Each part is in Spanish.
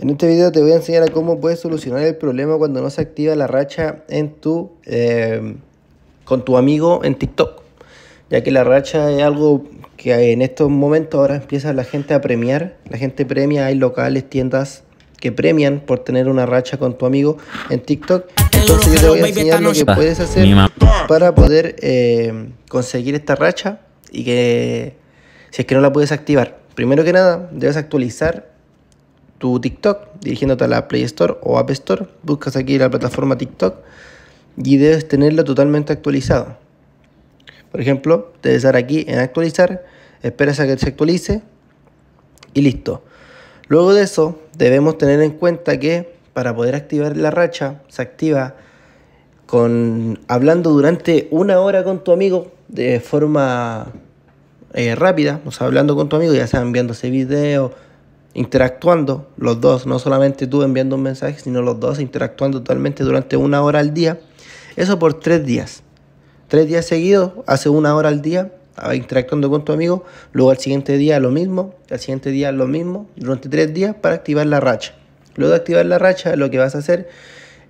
En este video te voy a enseñar a cómo puedes solucionar el problema cuando no se activa la racha en tu, em, con tu amigo en TikTok. Ya que la racha es algo que en estos momentos ahora empieza la gente a premiar. La gente premia, hay locales, tiendas que premian por tener una racha con tu amigo en TikTok. Entonces yo te voy a enseñar lo que puedes hacer para poder em, conseguir esta racha y que si es que no la puedes activar. Primero que nada, debes actualizar tu TikTok, dirigiéndote a la Play Store o App Store, buscas aquí la plataforma TikTok y debes tenerla totalmente actualizada. Por ejemplo, debes dar aquí en actualizar, esperas a que se actualice y listo. Luego de eso, debemos tener en cuenta que para poder activar la racha, se activa con hablando durante una hora con tu amigo de forma eh, rápida, o sea, hablando con tu amigo, ya sea enviándose videos, interactuando, los dos, no solamente tú enviando un mensaje, sino los dos interactuando totalmente durante una hora al día, eso por tres días. Tres días seguidos, hace una hora al día, ah, interactuando con tu amigo, luego al siguiente día lo mismo, al siguiente día lo mismo, durante tres días para activar la racha. Luego de activar la racha, lo que vas a hacer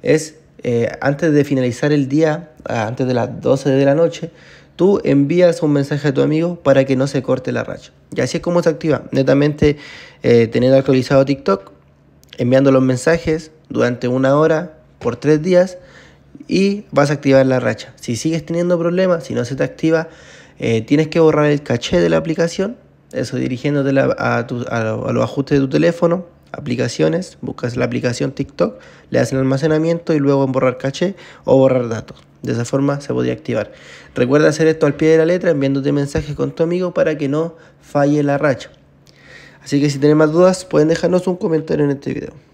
es, eh, antes de finalizar el día, ah, antes de las 12 de la noche, tú envías un mensaje a tu amigo para que no se corte la racha. Y así es como se activa. Netamente eh, teniendo actualizado TikTok, enviando los mensajes durante una hora por tres días y vas a activar la racha. Si sigues teniendo problemas, si no se te activa, eh, tienes que borrar el caché de la aplicación, eso dirigiéndote a, los ajustes de tu teléfono, aplicaciones, buscas la aplicación TikTok, le das en almacenamiento y luego en borrar caché o borrar datos. De esa forma se podría activar. Recuerda hacer esto al pie de la letra enviándote mensajes con tu amigo para que no falle la racha. Así que si tienen más dudas pueden dejarnos un comentario en este video.